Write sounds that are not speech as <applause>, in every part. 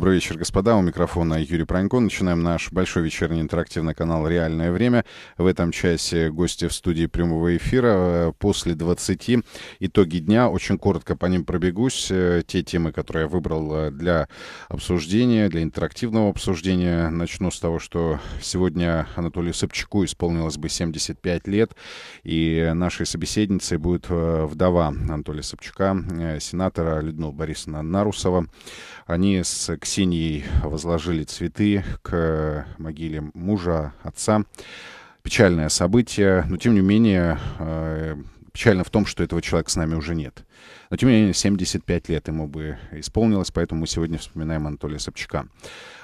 Добрый вечер, господа. У микрофона Юрий Пронько. Начинаем наш большой вечерний интерактивный канал «Реальное время». В этом часе гости в студии прямого эфира. Э, после 20 итоги дня. Очень коротко по ним пробегусь. Э, те темы, которые я выбрал э, для обсуждения, для интерактивного обсуждения. Начну с того, что сегодня Анатолию Собчаку исполнилось бы 75 лет. И нашей собеседницей будет вдова Анатолия Собчака, сенатора Людмила Борисовна Нарусова. Они с Ксенией возложили цветы к могиле мужа, отца. Печальное событие, но тем не менее э, печально в том, что этого человека с нами уже нет. Но тем не менее 75 лет ему бы исполнилось, поэтому мы сегодня вспоминаем Анатолия Собчака.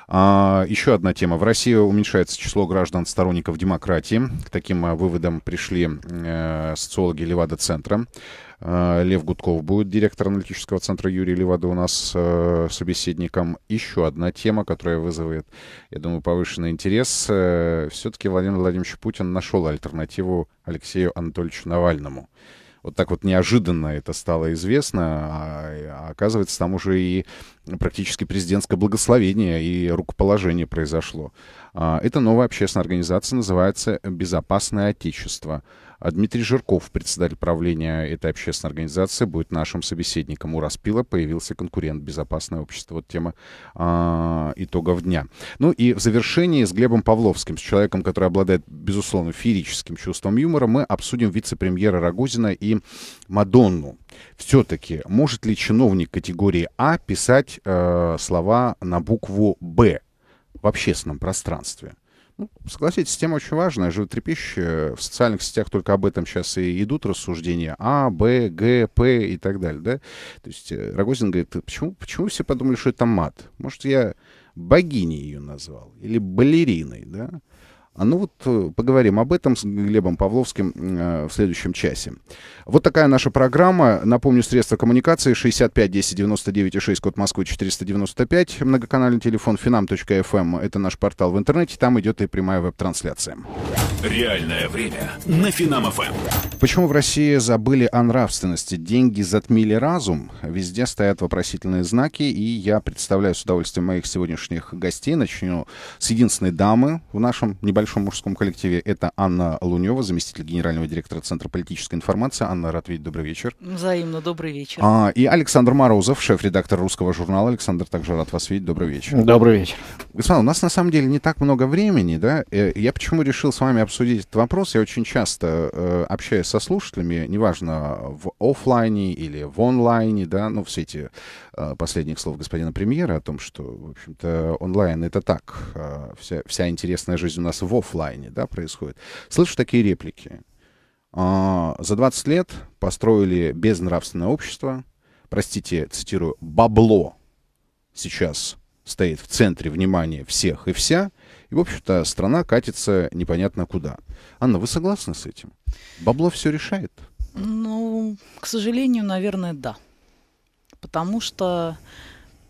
А, еще одна тема. В России уменьшается число граждан сторонников демократии. К таким а, выводам пришли э, социологи Левада-центра. А, Лев Гудков будет директор аналитического центра Юрия Левада у нас э, собеседником. Еще одна тема, которая вызывает, я думаю, повышенный интерес. Э, все-таки Владимир Владимирович Путин нашел альтернативу Алексею Анатольевичу Навальному вот так вот неожиданно это стало известно, а, а оказывается, там уже и практически президентское благословение и рукоположение произошло. А, эта новая общественная организация называется «Безопасное Отечество». А Дмитрий Жирков, председатель правления этой общественной организации, будет нашим собеседником. У Распила появился конкурент «Безопасное общество». Вот тема а, итогов дня. Ну и в завершении с Глебом Павловским, с человеком, который обладает, безусловно, феерическим чувством юмора, мы обсудим вице-премьера Рогозина и Мадонну. Все-таки может ли чиновник категории А писать э, слова на букву «Б» в общественном пространстве? Ну, согласитесь, тема очень важная, животрепещущая. В социальных сетях только об этом сейчас и идут рассуждения. А, Б, Г, П и так далее, да? То есть э, Рогозин говорит, почему, почему все подумали, что это мат? Может, я богиней ее назвал или балериной, да? А ну вот э, поговорим об этом с Глебом Павловским э, в следующем часе. Вот такая наша программа. Напомню, средства коммуникации 65 10 99 6, код Москвы 495, многоканальный телефон finam.fm. Эм. Это наш портал в интернете, там идет и прямая веб-трансляция. Реальное время на финам.фм. Эм. Почему в России забыли о нравственности? Деньги затмили разум? Везде стоят вопросительные знаки, и я представляю с удовольствием моих сегодняшних гостей. Начну с единственной дамы в нашем небольшом большом мужском коллективе. Это Анна Лунева, заместитель генерального директора Центра политической информации. Анна рад видеть добрый вечер. Взаимно, добрый вечер. А, и Александр Морозов, шеф-редактор русского журнала. Александр, также рад вас видеть. Добрый вечер. Добрый вечер. господа у нас на самом деле не так много времени, да? Э, я почему решил с вами обсудить этот вопрос? Я очень часто э, общаюсь со слушателями, неважно, в офлайне или в онлайне, да, ну, все эти а, последних слов господина премьера о том, что, в общем-то, онлайн это так, а, вся, вся интересная жизнь у нас в офлайне, да, происходит. Слышу такие реплики. «А, за 20 лет построили безнравственное общество, простите, цитирую, бабло сейчас стоит в центре внимания всех и вся, и, в общем-то, страна катится непонятно куда. Анна, вы согласны с этим? Бабло все решает? Ну, к сожалению, наверное, да потому что,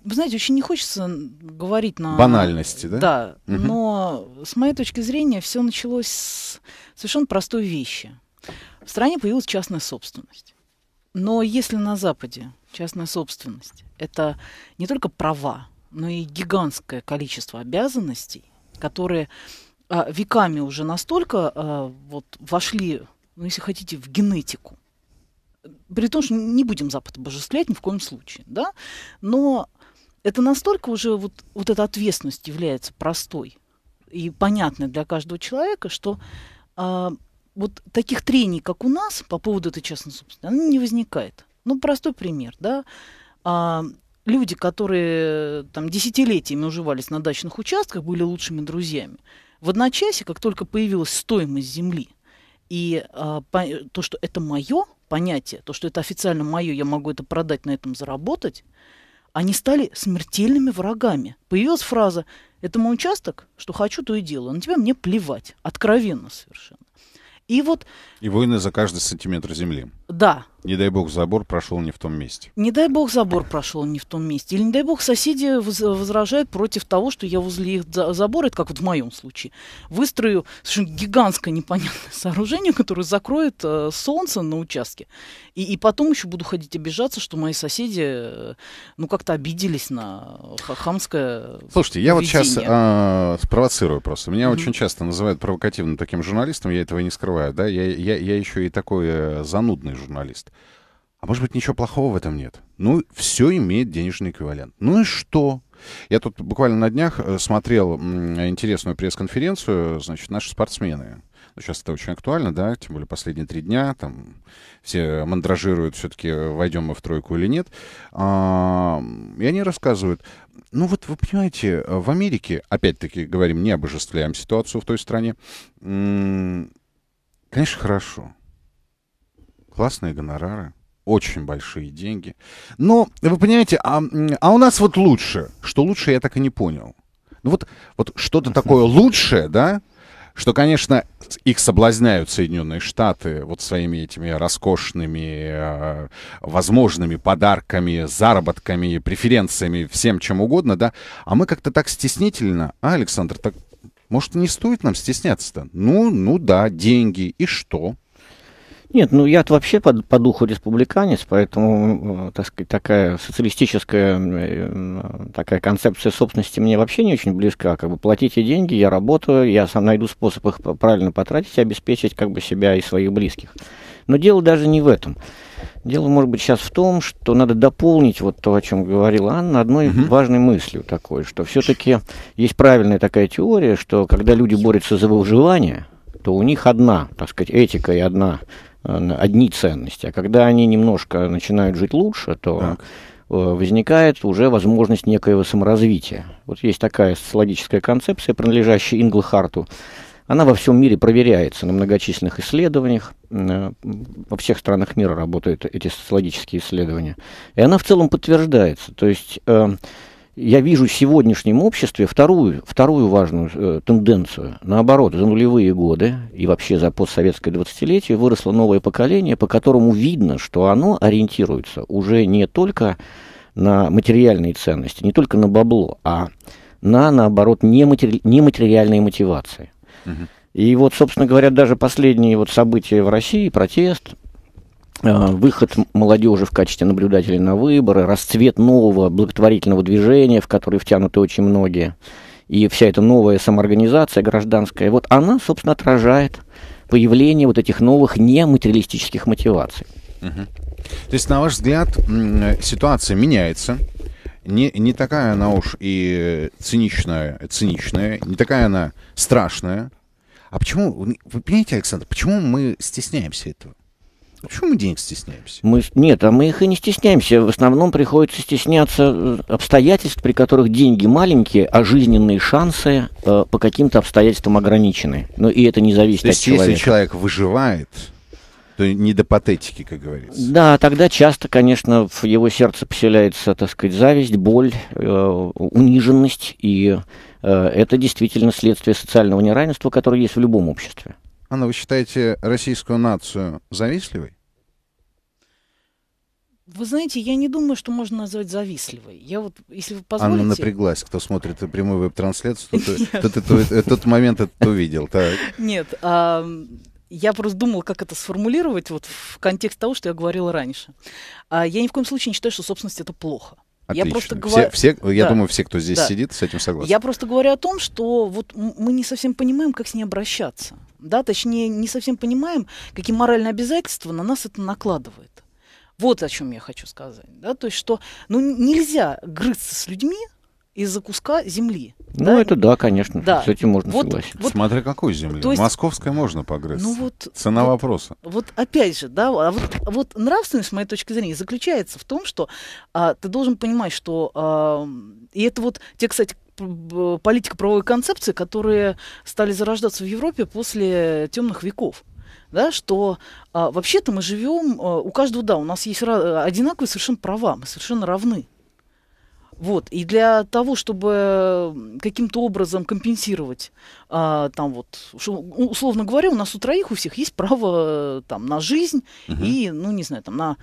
вы знаете, очень не хочется говорить на... Банальности, да? Да, угу. но с моей точки зрения все началось с совершенно простой вещи. В стране появилась частная собственность. Но если на Западе частная собственность – это не только права, но и гигантское количество обязанностей, которые а, веками уже настолько а, вот, вошли, ну, если хотите, в генетику, при том, что не будем Запад обожествлять ни в коем случае, да, но это настолько уже вот, вот эта ответственность является простой и понятной для каждого человека, что а, вот таких трений, как у нас, по поводу этой частной собственности, она не возникает. Ну, простой пример, да, а, люди, которые там десятилетиями уживались на дачных участках, были лучшими друзьями. В одночасье, как только появилась стоимость земли, и а, то, что это мое понятие, то, что это официально мое, я могу это продать, на этом заработать, они стали смертельными врагами. Появилась фраза «это мой участок, что хочу, то и делаю, на тебя мне плевать». Откровенно совершенно. И вот... И войны за каждый сантиметр земли. Да. Не дай бог забор прошел не в том месте. Не дай бог забор прошел не в том месте. Или не дай бог соседи возражают против того, что я возле их забора, это как вот в моем случае, выстрою совершенно гигантское непонятное <laughs> сооружение, которое закроет э, солнце на участке. И, и потом еще буду ходить обижаться, что мои соседи э, ну как-то обиделись на хамское Слушайте, поведение. я вот сейчас э, а, спровоцирую просто. Меня mm-hmm. очень часто называют провокативным таким журналистом, я этого не скрываю. Да? Я, я, я еще и такой э, занудный журналист. А может быть, ничего плохого в этом нет? Ну, все имеет денежный эквивалент. Ну и что? Я тут буквально на днях э, смотрел интересную пресс-конференцию, значит, наши спортсмены. Ну, сейчас это очень актуально, да, тем более последние три дня, там все мандражируют все-таки, э, войдем мы в тройку или нет. А, и они рассказывают, ну вот вы понимаете, э, в Америке, опять-таки говорим, не обожествляем ситуацию в той стране, конечно, хорошо классные гонорары, очень большие деньги. Но, вы понимаете, а, а у нас вот лучше. Что лучше, я так и не понял. Ну вот, вот что-то такое лучшее, да, что, конечно, их соблазняют Соединенные Штаты вот своими этими роскошными э, возможными подарками, заработками, преференциями, всем чем угодно, да. А мы как-то так стеснительно, а, Александр, так может не стоит нам стесняться-то? Ну, ну да, деньги, и что? Нет, ну я вообще по, по духу республиканец, поэтому, так сказать, такая социалистическая э, такая концепция собственности мне вообще не очень близка. Как бы платите деньги, я работаю, я сам найду способ их правильно потратить и обеспечить как бы себя и своих близких. Но дело даже не в этом. Дело, может быть, сейчас в том, что надо дополнить вот то, о чем говорила Анна, одной угу. важной мыслью такой, что все-таки есть правильная такая теория, что когда люди борются за выживание, то у них одна, так сказать, этика и одна одни ценности. А когда они немножко начинают жить лучше, то так. Э, возникает уже возможность некоего саморазвития. Вот есть такая социологическая концепция, принадлежащая Инглхарту. Она во всем мире проверяется на многочисленных исследованиях. Э, во всех странах мира работают эти социологические исследования. И она в целом подтверждается. То есть э, я вижу в сегодняшнем обществе вторую, вторую важную э, тенденцию. Наоборот, за нулевые годы и вообще за постсоветское двадцатилетие выросло новое поколение, по которому видно, что оно ориентируется уже не только на материальные ценности, не только на бабло, а на, наоборот, нематери... нематериальные мотивации. Угу. И вот, собственно говоря, даже последние вот события в России, протест, Э, выход молодежи в качестве наблюдателей на выборы, расцвет нового благотворительного движения, в которое втянуты очень многие, и вся эта новая самоорганизация гражданская, вот она, собственно, отражает появление вот этих новых нематериалистических мотиваций. Угу. То есть, на ваш взгляд, ситуация меняется, не, не такая она уж и циничная, циничная, не такая она страшная. А почему, вы понимаете, Александр, почему мы стесняемся этого? Почему мы денег стесняемся? Мы, нет, а мы их и не стесняемся. В основном приходится стесняться э, обстоятельств, при которых деньги маленькие, а жизненные шансы э, по каким-то обстоятельствам ограничены. Но ну, и это не зависит То есть, от человека. Если человек выживает, то не до патетики, как говорится. Да, тогда часто, конечно, в его сердце поселяется, так сказать, зависть, боль, э, униженность, и э, это действительно следствие социального неравенства, которое есть в любом обществе. Анна, вы считаете российскую нацию завистливой? Вы знаете, я не думаю, что можно назвать завистливой. Я вот, если вы позволите... Анна напряглась, кто смотрит прямую веб-трансляцию, тот <laughs> э, тот момент это увидел. Нет, я просто думала, как это сформулировать вот в контексте того, что я говорила раньше. А, я ни в коем случае не считаю, что собственность это плохо. Отлично. Я просто говорю. Все, все, я да. думаю, все, кто здесь да. сидит, с этим согласны. Я просто говорю о том, что вот мы не совсем понимаем, как с ней обращаться. Да, точнее, не совсем понимаем, какие моральные обязательства на нас это накладывает. Вот о чем я хочу сказать. Да? То есть, что ну, нельзя грызться с людьми из-за куска земли. Ну, да? это да, конечно. Да. С этим можно вот, согласиться. Вот, Смотря какой земли. То есть, Московская можно погрызть. Ну, вот, Цена вот, вопроса. Вот опять же, да, а вот, а вот нравственность, с моей точки зрения, заключается в том, что а, ты должен понимать, что... А, и это вот те, кстати, политико-правовые концепции, которые стали зарождаться в Европе после темных веков да, что а, вообще-то мы живем, а, у каждого, да, у нас есть одинаковые совершенно права, мы совершенно равны. Вот. И для того, чтобы каким-то образом компенсировать, а, там вот, условно говоря, у нас у троих у всех есть право там, на жизнь угу. и, ну, не знаю, там, на,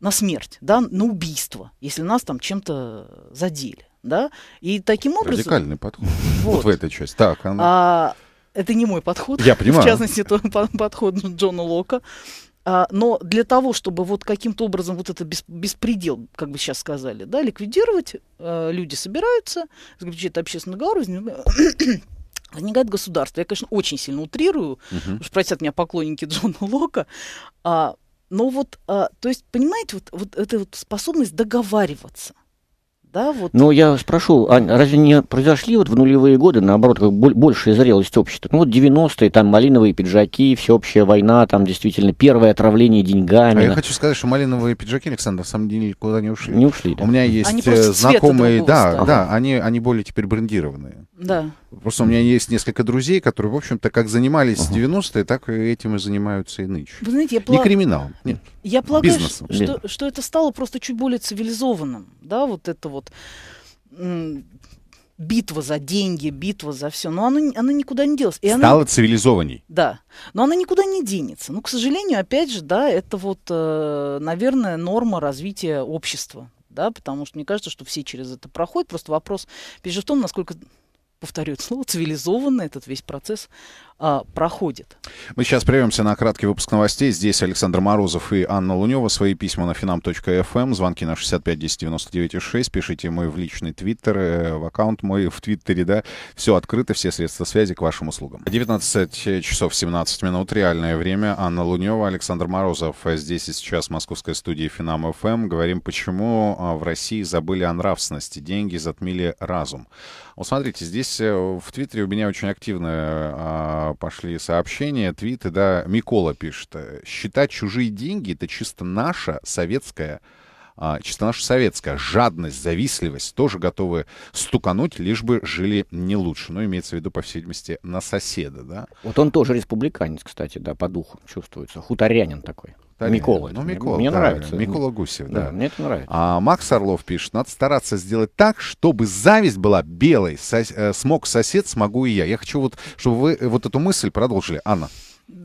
на смерть, да, на убийство, если нас там чем-то задели. Да? И таким образом... Радикальный подход вот. вот <laughs> в этой части. Так, она... а, ну. а это не мой подход. Я понимаю. В частности, это <laughs> подход Джона Лока. А, но для того, чтобы вот каким-то образом вот это беспредел, как бы сейчас сказали, да, ликвидировать, а, люди собираются, заключают общественный договор, <coughs> возникает государство. Я, конечно, очень сильно утрирую, угу. уж простят меня поклонники <laughs> Джона Лока, а, но вот, то есть, понимаете, вот, вот эта вот способность договариваться, да? Вот. Но я спрошу, Ань, разве не произошли вот в нулевые годы, наоборот, как большая зрелость общества? Ну вот 90-е, там малиновые пиджаки, всеобщая война, там действительно первое отравление деньгами. А я хочу сказать, что малиновые пиджаки, Александр, на самом деле никуда не ушли. Не ушли, да. У меня есть они э, знакомые, да, стали. да, они, они более теперь брендированные. Да. Просто у меня есть несколько друзей, которые, в общем-то, как занимались в uh-huh. 90-е, так этим и занимаются и нынче. Вы знаете, я пла... Не криминал, нет. Я полагаю, Бизнесом. Что, что это стало просто чуть более цивилизованным, да, вот это вот битва за деньги, битва за все, но она, она никуда не делась. И Стала она, цивилизованней. Да, но она никуда не денется. Ну, к сожалению, опять же, да, это вот, э, наверное, норма развития общества, да, потому что мне кажется, что все через это проходят. Просто вопрос, опять же, в том, насколько повторю это <laughs> слово, ну, цивилизованно этот весь процесс а, проходит. Мы сейчас прервемся на краткий выпуск новостей. Здесь Александр Морозов и Анна Лунева. Свои письма на finam.fm, эм. звонки на 65 99 6. Пишите мой в личный твиттер, э, в аккаунт мой в твиттере, да. Все открыто, все средства связи к вашим услугам. 19 часов 17 минут, реальное время. Анна Лунева, Александр Морозов. Здесь и сейчас в московской студии Финам ФМ. Эм. Говорим, почему а, в России забыли о нравственности. Деньги затмили разум. Вот смотрите, здесь э, в Твиттере у меня очень активная а, а, пошли сообщения, твиты, да, Микола пишет, э, считать чужие деньги — это чисто наша советская а, чисто наша советская жадность, завистливость тоже готовы стукануть, лишь бы жили не лучше. Но ну, имеется в виду, по всей видимости, на соседа, да? Вот он тоже республиканец, кстати, да, по духу чувствуется. Хуторянин такой повторение. Микола. Ну, Микола, мне да, нравится. Микола Гусев, да. да. Мне это нравится. А Макс Орлов пишет, надо стараться сделать так, чтобы зависть была белой. Сос... Э, смог сосед, смогу и я. Я хочу вот, чтобы вы вот эту мысль продолжили. Анна.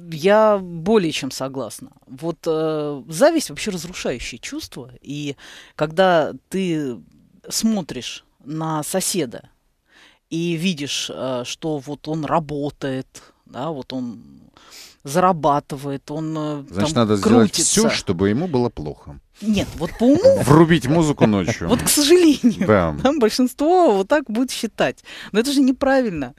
Я более чем согласна. Вот э, зависть вообще разрушающее чувство. И когда ты смотришь на соседа и видишь, э, что вот он работает, да, вот он зарабатывает, он э, Значит, там, надо крутится. сделать все, чтобы ему было плохо. Нет, вот по уму... <laughs> Врубить музыку ночью. Вот, к сожалению, да. <laughs> большинство вот так будет считать. Но это же неправильно.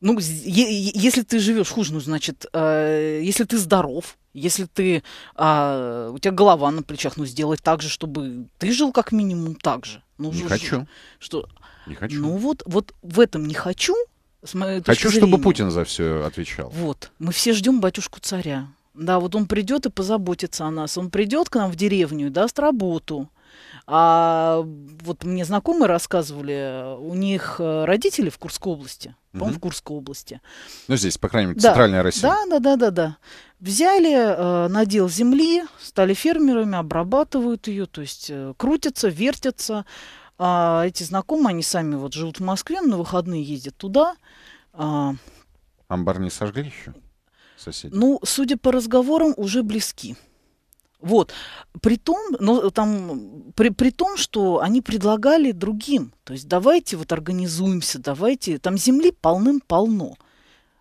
Ну, если ты живешь хуже, ну, значит, э, если ты здоров, если ты, э, у тебя голова на плечах, ну, сделать так же, чтобы ты жил как минимум так же. Ну, не хочу. Что... Не хочу. Ну, вот, вот в этом не хочу, Э, Хочу, зрения. чтобы Путин за все отвечал. Вот. Мы все ждем батюшку царя. Да, вот он придет и позаботится о нас. Он придет к нам в деревню и даст работу. А вот мне знакомые рассказывали, у них э, родители в Курской области, по-моему, в Курской области. Ну, здесь, по крайней мере, да. центральная Россия. Да, да, да, да, да. Взяли э, надел земли, стали фермерами, обрабатывают ее, то есть крутятся, вертятся. А эти знакомые, они сами вот живут в Москве, на выходные ездят туда. А... Амбар не сожгли еще? Соседи. Ну, судя по разговорам, уже близки. Вот. При том, ну, там, при, при том, что они предлагали другим. То есть давайте вот организуемся, давайте. Там земли полным-полно.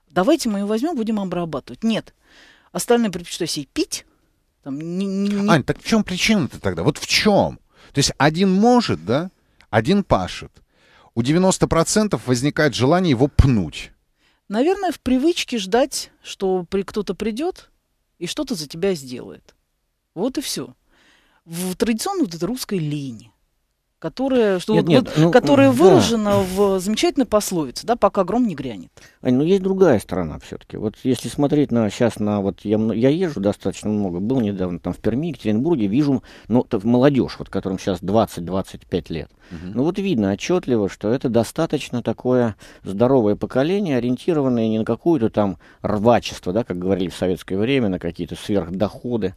Давайте мы ее возьмем, будем обрабатывать. Нет. Остальные предпочитают себе пить. Там, не, не... Ань, так в чем причина-то тогда? Вот в чем? То есть один может, да, один пашет. У 90% возникает желание его пнуть. Наверное, в привычке ждать, что при кто-то придет и что-то за тебя сделает. Вот и все. В традиционной вот этой русской линии которая, что, нет, нет, вот, ну, которое ну, выражено да. в замечательной пословице, да, пока гром не грянет. Ань, ну есть другая сторона все-таки. Вот если смотреть на сейчас на вот я, я езжу достаточно много, был недавно там в Перми, Екатеринбурге, вижу, ну, молодежь, вот которым сейчас 20-25 лет. Угу. Ну вот видно отчетливо, что это достаточно такое здоровое поколение, ориентированное не на какую-то там рвачество, да, как говорили в советское время, на какие-то сверхдоходы.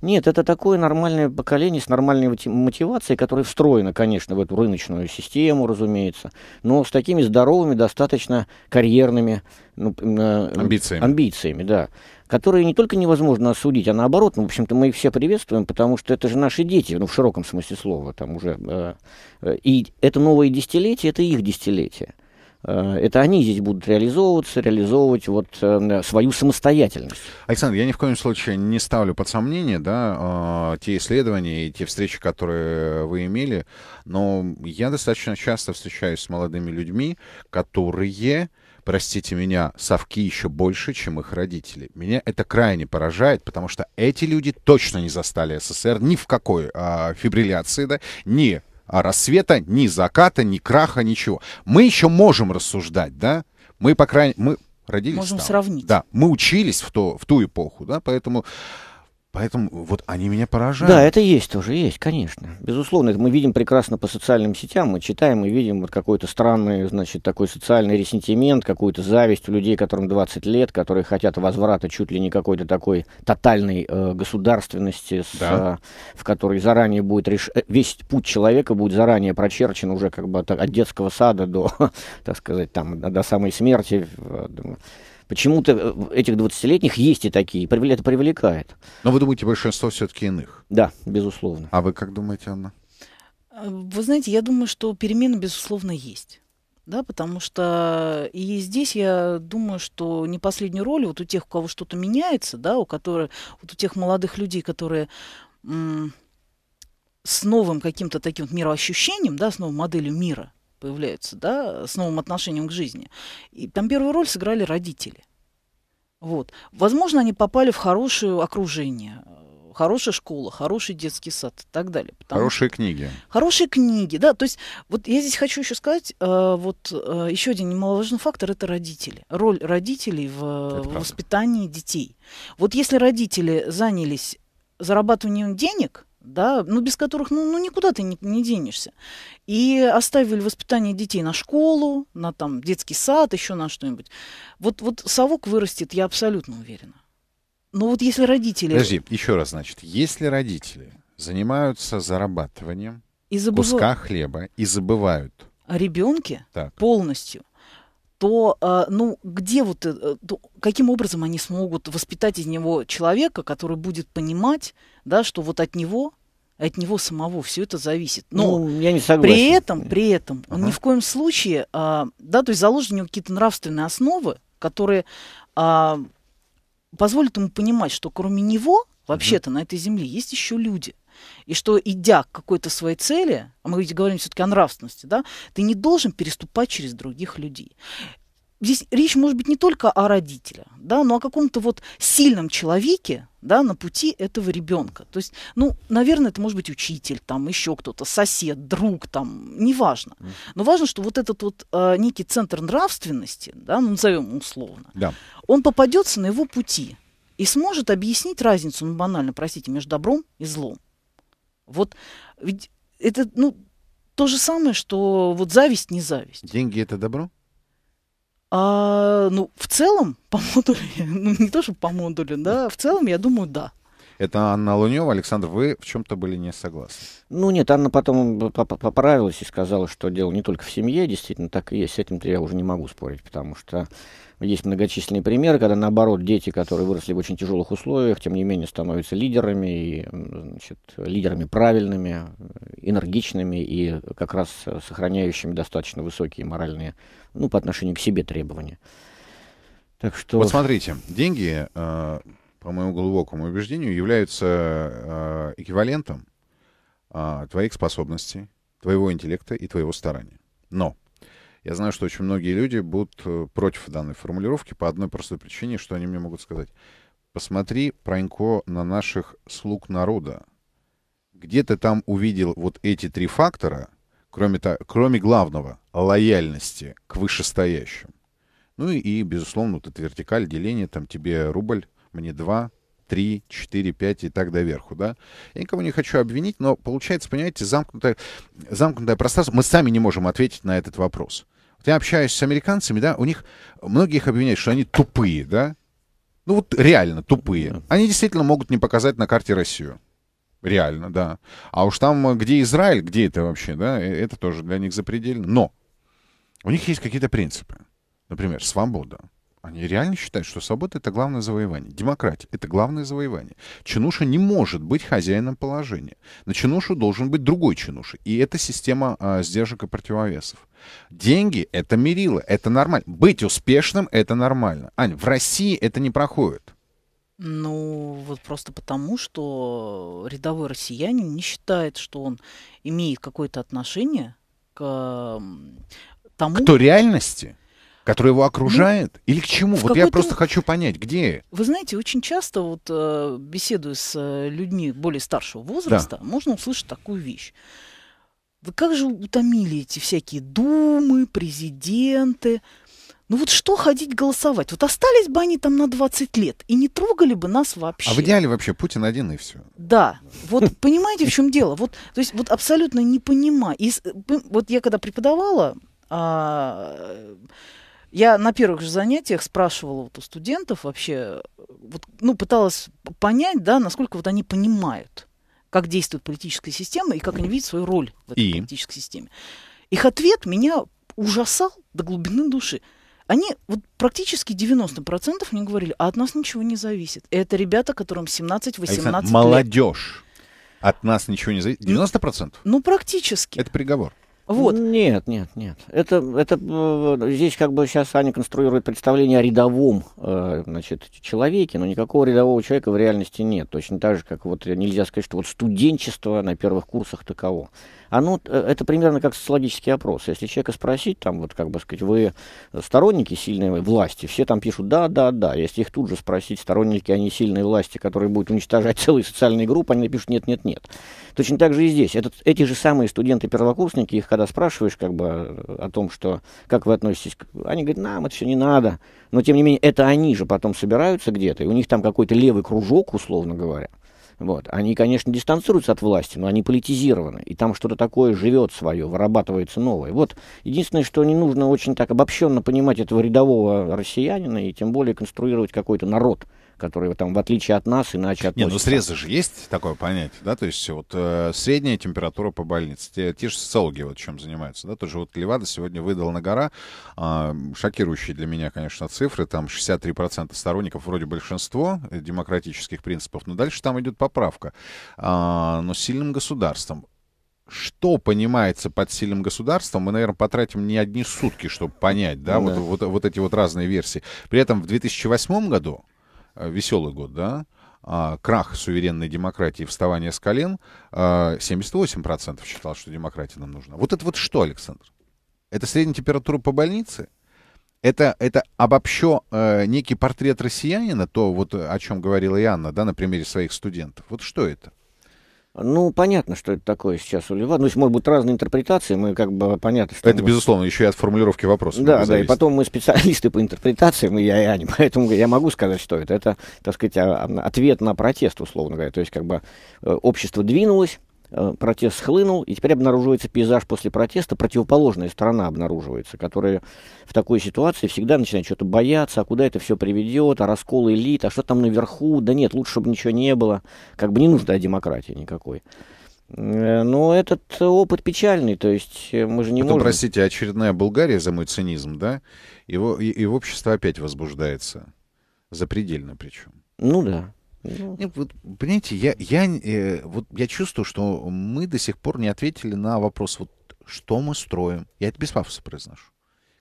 Нет, это такое нормальное поколение с нормальной мотивацией, которое встроено, конечно, в эту рыночную систему, разумеется, но с такими здоровыми, достаточно карьерными ну, амбициями. амбициями, да, которые не только невозможно осудить, а наоборот, ну, в общем-то, мы их все приветствуем, потому что это же наши дети, ну, в широком смысле слова, там уже, э, э и это новое десятилетие, это их десятилетие. Э, это они здесь будут реализовываться, реализовывать вот э, свою самостоятельность. Александр, я ни в коем случае не ставлю под сомнение да, э, те исследования и те встречи, которые вы имели, но я достаточно часто встречаюсь с молодыми людьми, которые простите меня, совки еще больше, чем их родители. Меня это крайне поражает, потому что эти люди точно не застали СССР ни в какой а, фибрилляции, да, ни а рассвета, ни заката, ни краха, ничего. Мы еще можем рассуждать, да? Мы, по крайней мере, мы родились Можем там. сравнить. Да, мы учились в, то, в ту эпоху, да, поэтому Поэтому вот они меня поражают. Да, это есть тоже, есть, конечно. Безусловно, это мы видим прекрасно по социальным сетям, мы читаем мы видим вот какой-то странный, значит, такой социальный ресентимент, какую-то зависть у людей, которым 20 лет, которые хотят возврата чуть ли не какой-то такой тотальной э, государственности, с, да. э, в которой заранее будет реш... Э, весь путь человека будет заранее прочерчен уже как бы от, от детского сада до, <laughs> так сказать, там, до самой смерти. Э, Почему-то э, этих 20-летних есть и такие, это привлекает. Но вы думаете, большинство все-таки иных? Да, безусловно. А вы как думаете, Анна? Э, вы знаете, я думаю, что перемены, безусловно, есть. Да, потому что и здесь я думаю, что не последнюю роль вот у тех, у кого что-то меняется, да, у которых, вот у тех молодых людей, которые с новым каким-то таким вот мироощущением, да, с новой моделью мира, появляются, да, с новым отношением к жизни. И там первую роль сыграли родители. Вот. Возможно, они попали в хорошее окружение, хорошая школа, хороший детский сад и так далее. Потому... Хорошие книги. Хорошие книги, да. То есть вот я здесь хочу еще сказать, э, вот э, еще один немаловажный фактор – это родители. Роль родителей в воспитании детей. Вот если родители занялись зарабатыванием денег – да, ну, без которых, ну, ну никуда ты не, не денешься. И оставили воспитание детей на школу, на там детский сад, еще на что-нибудь. Вот, вот совок вырастет, я абсолютно уверена. Но вот если родители... Подожди, еще раз, значит, если родители занимаются зарабатыванием и забыв... куска хлеба и забывают... О ребенке так. полностью то, э, ну, где вот, э, каким образом они смогут воспитать из него человека, который будет понимать, да, что вот от него от него самого все это зависит. Ну, Но ну, я не согласен. при этом, при этом, ага. он ни в коем случае, а, да, то есть заложены у него какие-то нравственные основы, которые а, позволят ему понимать, что кроме него вообще-то на этой земле есть еще люди. И что, идя к какой-то своей цели, а мы ведь говорим все-таки о нравственности, да, ты не должен переступать через других людей здесь речь может быть не только о родителе, да, но о каком-то вот сильном человеке, да, на пути этого ребенка. То есть, ну, наверное, это может быть учитель, там еще кто-то, сосед, друг, там, неважно. Но важно, что вот этот вот э, некий центр нравственности, да, ну, назовем условно, да. он попадется на его пути и сможет объяснить разницу, ну, банально, простите, между добром и злом. Вот ведь это, ну, то же самое, что вот зависть, не зависть. Деньги это добро? А, ну, в целом, по модулю, <laughs> ну, не то, что по модулю, да, в целом, я думаю, да. Это Анна Лунева. Александр, вы в чем-то были не согласны. Ну нет, Анна потом поправилась и сказала, что дело не только в семье. Действительно, так и есть. С этим-то я уже не могу спорить, потому что есть многочисленные примеры, когда, наоборот, дети, которые выросли в очень тяжелых условиях, тем не менее становятся лидерами, и, значит, лидерами правильными, энергичными и как раз сохраняющими достаточно высокие моральные, ну, по отношению к себе требования. Так что... Вот смотрите, деньги э, по моему глубокому убеждению, являются э, эквивалентом а, твоих способностей, твоего интеллекта и твоего старания. Но я знаю, что очень многие люди будут э, против данной формулировки по одной простой причине, что они мне могут сказать. Посмотри, Пронько, на наших слуг народа. Где ты там увидел вот эти три фактора, кроме, то, кроме главного, лояльности к вышестоящим? Ну и, и, безусловно, вот эта вертикаль, деление, там тебе рубль, мне два, три, четыре, пять и так до верху, да. Я никого не хочу обвинить, но получается, понимаете, замкнутое, замкнутое пространство, мы сами не можем ответить на этот вопрос. Вот я общаюсь с американцами, да, у них многие их обвиняют, что они тупые, да. Ну вот реально тупые. Они действительно могут не показать на карте Россию. Реально, да. А уж там, где Израиль, где это вообще, да, э, это тоже для них запредельно. Но у них есть какие-то принципы. Например, свобода. Они реально считают, что свобода — это главное завоевание. Демократия — это главное завоевание. Чинуша не может быть хозяином положения. На чинушу должен быть другой чинуша. И это система а, сдержек и противовесов. Деньги — это мерило, это нормально. Быть успешным — это нормально. Ань, в России это не проходит. Ну, вот просто потому, что рядовой россиянин не считает, что он имеет какое-то отношение к тому... К той реальности? который его ну, окружает? Ну, Или к чему? Вот я просто хочу понять, где? Вы знаете, очень часто, вот э, беседуя с э, людьми более старшего возраста, да. можно услышать такую вещь. Вы как же утомили эти всякие думы, президенты? Ну вот что ходить голосовать? Вот остались бы они там на 20 лет и не трогали бы нас вообще. А в идеале вообще Путин один и все. Да. Вот понимаете, в чем дело? Вот, то есть вот абсолютно не понимаю. Э, вот я когда преподавала, а, я на первых же занятиях спрашивала вот у студентов вообще, вот, ну, пыталась понять, да, насколько вот они понимают, как действует политическая система и как они видят свою роль в этой и? политической системе. Их ответ меня ужасал до глубины души. Они вот практически 90% мне говорили, а от нас ничего не зависит. И это ребята, которым 17-18 лет. молодежь. От нас ничего не зависит. 90%? Ну, ну, практически. Это приговор. Вот. Нет, нет, нет. Это, это э, здесь как бы сейчас Аня конструирует представление о рядовом э, значит, человеке, но никакого рядового человека в реальности нет. Точно так же, как вот нельзя сказать, что вот студенчество на первых курсах таково оно, а ну, э, это примерно как социологический опрос. Если человека спросить, там, вот, как бы сказать, вы сторонники сильной власти, все там пишут «да, да, да». Если их тут же спросить, сторонники они сильной власти, которые будут уничтожать <laughs> целые социальные группы, они напишут «нет, нет, нет». Точно так же и здесь. Этот, эти же самые студенты-первокурсники, их когда спрашиваешь как бы э, о том, что как вы относитесь, к... они говорят, нам это все не надо. Но тем не менее, это они же потом собираются где-то, и у них там какой-то левый кружок, условно говоря, вот. Они, конечно, дистанцируются от власти, но они политизированы. И там что-то такое живет свое, вырабатывается новое. Вот единственное, что не нужно очень так обобщенно понимать этого рядового россиянина и тем более конструировать какой-то народ которые там в отличие от нас иначе относятся. Не, ну срезы же есть такое понятие, да, то есть вот э, средняя температура по больнице, те, те же социологи вот чем занимаются, да, тоже вот Левада сегодня выдал на гора, э, шокирующие для меня, конечно, цифры, там 63% сторонников, вроде большинство э, демократических принципов, но дальше там идет поправка, э, но сильным государством что понимается под сильным государством, мы, наверное, потратим не одни сутки, чтобы понять, да, ну да. Вот, вот, вот эти вот разные версии. При этом в 2008 году веселый год, да, а, крах суверенной демократии, вставание с колен, 78% а, считал, что демократия нам нужна. Вот это вот что, Александр? Это средняя температура по больнице? Это, это обобщо э, некий портрет россиянина, то, вот, о чем говорила Иоанна, да, на примере своих студентов. Вот что это? Ну, понятно, что это такое сейчас у Льва. Ну, есть, может быть, разные интерпретации, мы как бы понятно, что... Это, мы... безусловно, еще и от формулировки вопроса. Да, да, и потом мы специалисты по интерпретациям, и я, и Аня, <laughs> поэтому я могу сказать, что это. Это, так сказать, а, а, ответ на протест, условно говоря. То есть, как бы, э, общество двинулось, Э, протест схлынул, и теперь обнаруживается пейзаж после протеста, противоположная сторона обнаруживается, которая в такой ситуации всегда начинает что-то бояться, а куда это все приведет, а раскол элит, а что там наверху, да нет, лучше чтобы ничего не было, как бы не нужна демократия никакой. Э, но этот опыт печальный, то есть э, мы же не Потом, можем... простите, очередная Болгария за мой цинизм, да? Его, и, и общество опять возбуждается. Запредельно причем. Ну да. Ну, вот, понимаете, я, я, э, вот я чувствую, что мы до сих пор не ответили на вопрос, вот что мы строим. Я это без пафоса произношу.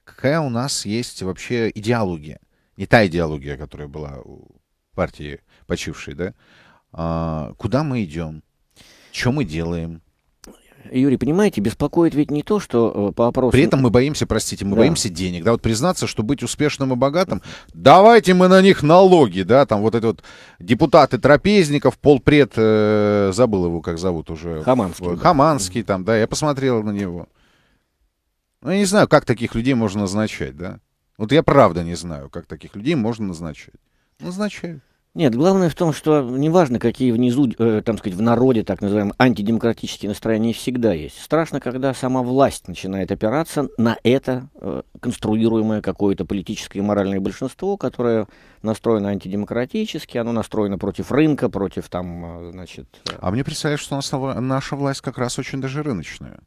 Какая у нас есть вообще идеология? Не та идеология, которая была у партии почившей, да? А, куда мы идем? Что мы делаем? Юрий, понимаете, беспокоит ведь не то, что э, по опросу... При этом мы боимся, простите, мы да. боимся денег, да, вот признаться, что быть успешным и богатым, давайте мы на них налоги, да, там вот этот вот депутаты трапезников, полпред, э, забыл его, как зовут уже. Хаманский. Хаманский да. там, да, я посмотрел на него. Ну, я не знаю, как таких людей можно назначать, да. Вот я правда не знаю, как таких людей можно назначать. Назначают. Нет, главное в том, что неважно, какие внизу, э, там сказать, в народе, так называемые, антидемократические настроения всегда есть. Страшно, когда сама власть начинает опираться на это э, конструируемое какое-то политическое и моральное большинство, которое настроено антидемократически, оно настроено против рынка, против там, э, значит... Э... А мне представляется, что у нас наша власть как раз очень даже рыночная.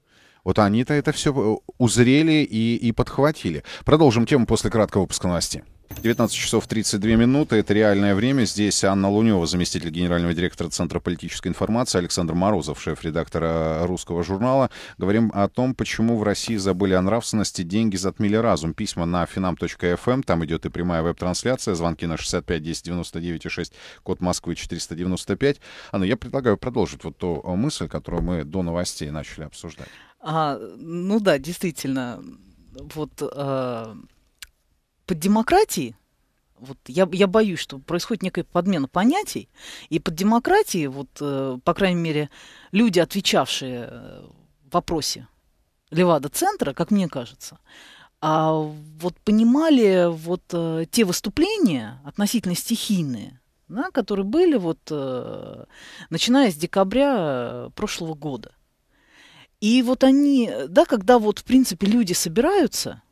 Вот они-то это все э, узрели и, и подхватили. Продолжим тему после краткого выпуска новостей. 19 часов 32 минуты. Это реальное время. Здесь Анна Лунева, заместитель генерального директора Центра политической информации, Александр Морозов, шеф редактора русского журнала. Говорим о том, почему в России забыли о нравственности, деньги затмили разум. Письма на finam.fm, эм. там идет и прямая веб-трансляция, звонки на 65 10 99 6, код Москвы 495. Анна, я предлагаю продолжить вот ту э, мысль, которую мы до новостей начали обсуждать. А, ну да, действительно, вот... Э под демократией, вот я, я боюсь, что происходит некая подмена понятий, и под демократией, вот, э, по крайней мере, люди, отвечавшие э, в вопросе Левада-центра, как мне кажется, а вот понимали вот э, те выступления относительно стихийные, да, которые были вот э, начиная с декабря э, прошлого года. И вот они, да, когда вот в принципе люди собираются –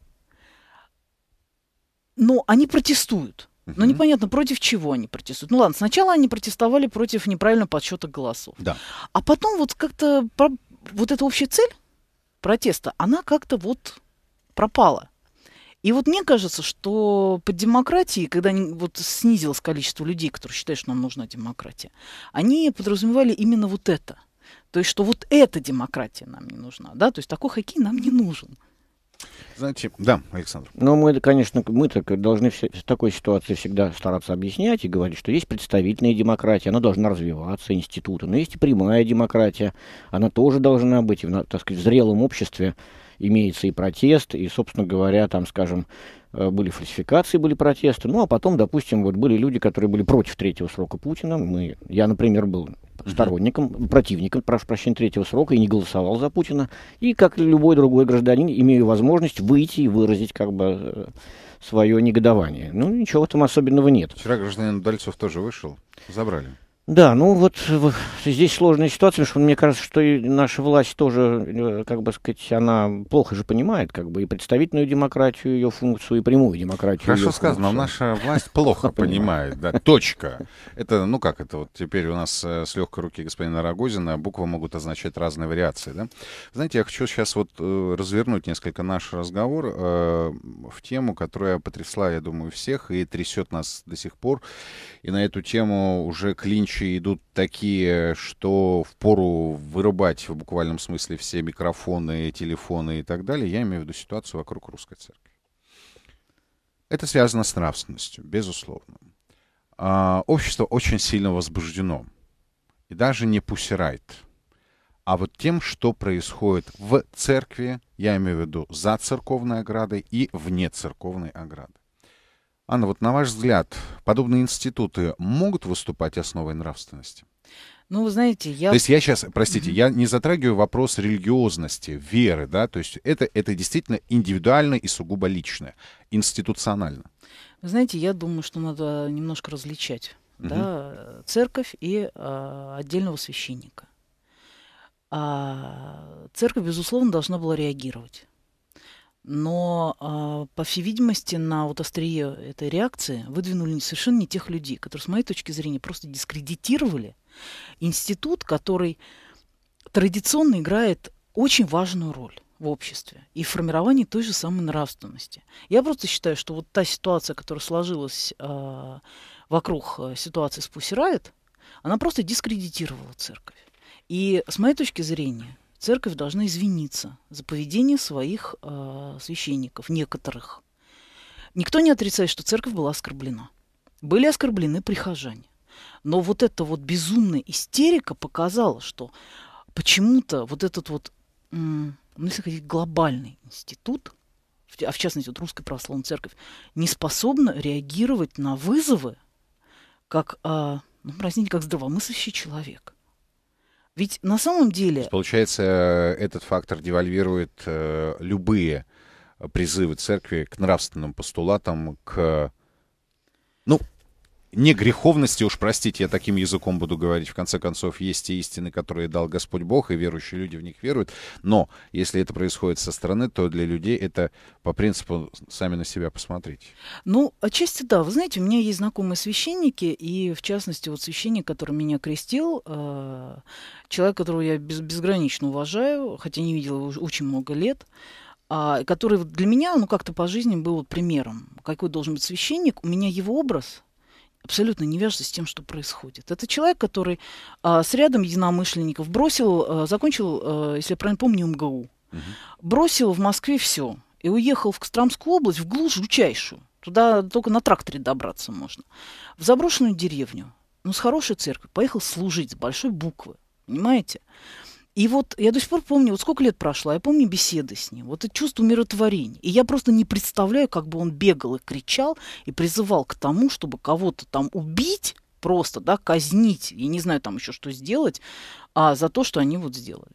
но ну, они протестуют. Но ну, непонятно, против чего они протестуют. Ну ладно, сначала они протестовали против неправильного подсчета голосов. Да. А потом вот как-то про... вот эта общая цель протеста, она как-то вот пропала. И вот мне кажется, что под демократией, когда они вот снизилось количество людей, которые считают, что нам нужна демократия, они подразумевали именно вот это. То есть, что вот эта демократия нам не нужна, да, то есть такой хоккей нам не нужен. Значит, да, Александр. Но ну, мы, конечно, мы так должны в такой ситуации всегда стараться объяснять и говорить, что есть представительная демократия, она должна развиваться, институты, но есть и прямая демократия, она тоже должна быть, в так сказать, в зрелом обществе имеется и протест, и, собственно говоря, там, скажем, Э, были фальсификации, были протесты. Ну, а потом, допустим, вот были люди, которые были против третьего срока Путина. Мы, я, например, был сторонником, противником, прошу прощения, третьего срока и не голосовал за Путина. И, как любой другой гражданин, имею возможность выйти и выразить как бы э, свое негодование. Ну, ничего в этом особенного нет. Вчера гражданин Дальцов тоже вышел, забрали. Да, ну вот э, здесь сложная ситуация, потому что мне кажется, что и наша власть тоже, э, как бы сказать, она плохо же понимает, как бы и представительную демократию, ее функцию, и прямую демократию. Хорошо сказано, наша власть плохо <laughs> понимает, да, точка. Это, ну как это, вот теперь у нас э, с легкой руки господина Рогозина буквы могут означать разные вариации, да. Знаете, я хочу сейчас вот развернуть несколько наш разговор в тему, которая потрясла, я думаю, всех и трясет нас до сих пор. И на эту тему уже клинч случаи идут такие, что в пору вырубать в буквальном смысле все микрофоны, телефоны и так далее. Я имею в виду ситуацию вокруг русской церкви. Это связано с нравственностью, безусловно. А, общество очень сильно возбуждено. И даже не пусирает. А вот тем, что происходит в церкви, я имею в виду за церковной оградой и вне церковной ограды. Анна, вот на ваш взгляд, подобные институты могут выступать основой нравственности? Ну, вы знаете, я... То есть я сейчас, простите, я не затрагиваю вопрос религиозности, веры, да, то есть это, это действительно индивидуально и сугубо личное, институционально. Вы знаете, я думаю, что надо немножко различать, mm да, церковь и а, отдельного священника. А, церковь, безусловно, должна была реагировать но, а, по всей видимости, на вот острие этой реакции выдвинули совершенно не тех людей, которые, с моей точки зрения, просто дискредитировали институт, который традиционно играет очень важную роль в обществе и в формировании той же самой нравственности. Я просто считаю, что вот та ситуация, которая сложилась э, вокруг а, ситуации с Пусирает, она просто дискредитировала церковь. И с моей точки зрения, церковь должна извиниться за поведение своих э, священников, некоторых. Никто не отрицает, что церковь была оскорблена. Были оскорблены прихожане. Но вот эта вот безумная истерика показала, что почему-то вот этот вот, ну, если хотите, глобальный институт, а в частности вот Русская Православная Церковь, не способна реагировать на вызовы как, э, ну, простите, как здравомыслящий человек. Ведь на самом деле... получается, э, этот фактор девальвирует э, любые призывы церкви к нравственным постулатам, к... Ну, не греховности, уж простите, я таким языком буду говорить, в конце концов, есть те истины, которые дал Господь Бог, и верующие люди в них веруют, но если это происходит со стороны, то для людей это по принципу сами на себя посмотрите. Ну, отчасти да. Вы знаете, у меня есть знакомые священники, и в частности, вот священник, который меня крестил, э, человек, которого я без, безгранично уважаю, хотя не видела его очень много лет, э, который для меня, ну, как-то по жизни был примером, какой должен быть священник. У меня его образ – абсолютно не вяжется с тем, что происходит. Это человек, который а, с рядом единомышленников бросил, а, закончил, а, если я правильно помню, МГУ, угу. бросил в Москве все и уехал в Костромскую область, в глушь жучайшую. Туда только на тракторе добраться можно. В заброшенную деревню, но ну, с хорошей церковью, поехал служить с большой буквы, понимаете? И вот я до сих пор помню, вот сколько лет прошло, а я помню беседы с ним, вот это чувство умиротворения. И я просто не представляю, как бы он бегал и кричал, и призывал к тому, чтобы кого-то там убить, просто, да, казнить, я не знаю там еще, что сделать, а за то, что они вот сделали.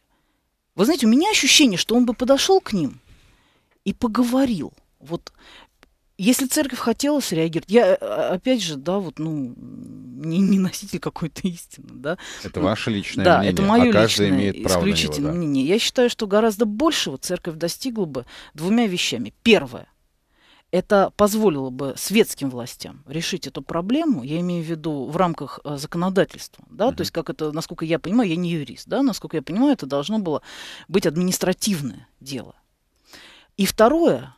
Вы знаете, у меня ощущение, что он бы подошел к ним и поговорил. Вот если церковь хотела среагировать, я, э, опять же, да, вот, ну, не, не носитель какой-то истины, да. Это ну, ваше личное да, мнение, это мое а личное, имеет право исключительно на него, да. мнение. Я считаю, что гораздо большего церковь достигла бы двумя вещами. Первое, это позволило бы светским властям решить эту проблему, я имею в виду в рамках э, законодательства, да, uh-huh. то есть как это, насколько я понимаю, я не юрист, да, насколько я понимаю, это должно было быть административное дело. И второе,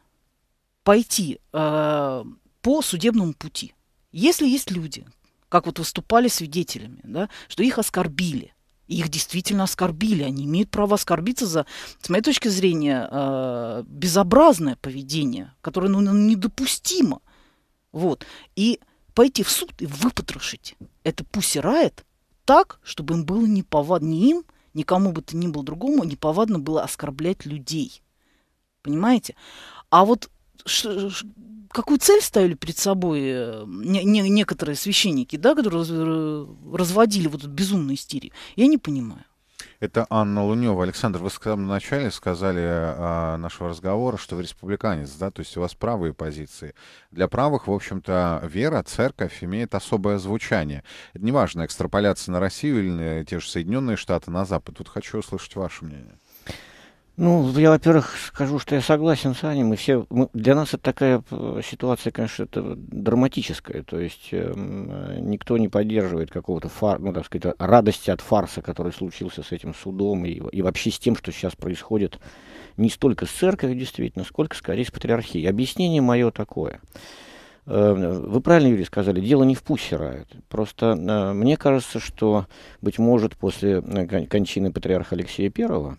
пойти э, по судебному пути. Если есть люди, как вот выступали свидетелями, да, что их оскорбили, их действительно оскорбили. Они имеют право оскорбиться за, с моей точки зрения, э, безобразное поведение, которое ну, ну недопустимо. Вот. И пойти в суд и выпотрошить это пусирает так, чтобы им было неповадно, ни им, никому бы то ни было другому, неповадно было оскорблять людей. Понимаете? А вот какую цель ставили перед собой э, некоторые священники, да, которые э, разводили вот эту безумную истерию, я не понимаю. Это Анна Лунева. Александр, вы в самом начале сказали а, нашего разговора, что вы республиканец, да, то есть у вас правые позиции. Для правых, в общем-то, вера, церковь имеет особое звучание. Это неважно, экстраполяция на Россию или на те же Соединенные Штаты, на Запад. Тут хочу услышать ваше мнение. Ну, я, во-первых, скажу, что я согласен с Аней. Мы все, мы, для нас это такая э, ситуация, конечно, это драматическая. То есть эм, э, никто не поддерживает какого-то фар, ну, так сказать, радости от фарса, который случился с этим судом и, и вообще с тем, что сейчас происходит не столько с церковью, действительно, сколько скорее с патриархией. Объяснение мое такое. Эм, вы правильно, Юрий, сказали, дело не в пуще Просто э, мне кажется, что, быть может, после э, кончины патриарха Алексея I